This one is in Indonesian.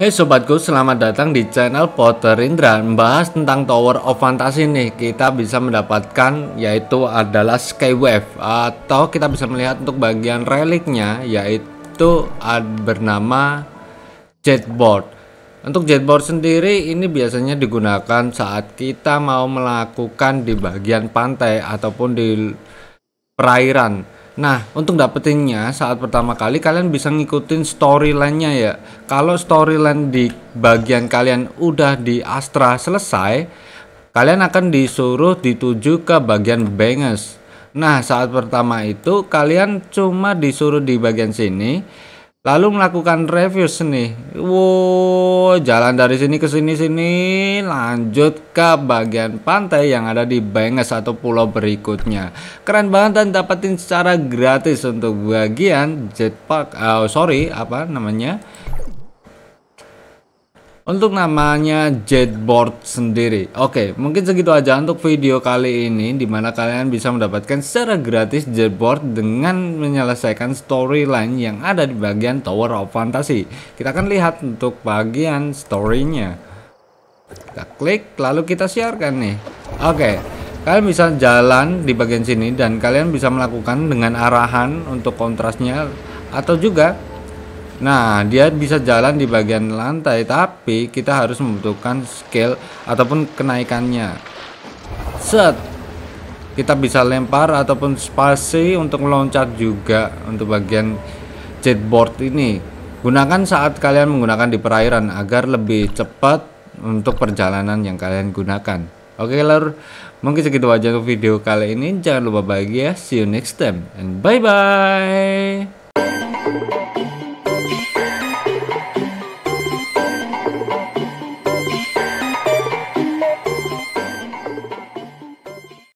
Hey sobatku, selamat datang di channel Potter Indra Membahas tentang Tower of Fantasy nih Kita bisa mendapatkan yaitu adalah Skywave Atau kita bisa melihat untuk bagian reliknya Yaitu bernama Jetboard Untuk Jetboard sendiri ini biasanya digunakan saat kita mau melakukan di bagian pantai Ataupun di perairan Nah, untuk dapetinnya saat pertama kali kalian bisa ngikutin storyline-nya ya. Kalau storyline di bagian kalian udah di Astra selesai, kalian akan disuruh dituju ke bagian Banges. Nah, saat pertama itu kalian cuma disuruh di bagian sini lalu melakukan review nih. Wow, jalan dari sini ke sini sini lanjut ke bagian pantai yang ada di Benges atau pulau berikutnya. Keren banget dan dapetin secara gratis untuk bagian jetpack uh, eh, sorry apa namanya? untuk namanya jetboard sendiri. Oke, mungkin segitu aja untuk video kali ini dimana kalian bisa mendapatkan secara gratis jetboard dengan menyelesaikan storyline yang ada di bagian Tower of Fantasy. Kita akan lihat untuk bagian storynya. Kita klik lalu kita siarkan nih. Oke. Kalian bisa jalan di bagian sini dan kalian bisa melakukan dengan arahan untuk kontrasnya atau juga Nah, dia bisa jalan di bagian lantai, tapi kita harus membutuhkan scale ataupun kenaikannya. Set. Kita bisa lempar ataupun spasi untuk meloncat juga untuk bagian jetboard ini. Gunakan saat kalian menggunakan di perairan agar lebih cepat untuk perjalanan yang kalian gunakan. Oke, lur. Mungkin segitu aja untuk video kali ini. Jangan lupa bagi ya. See you next time and bye bye.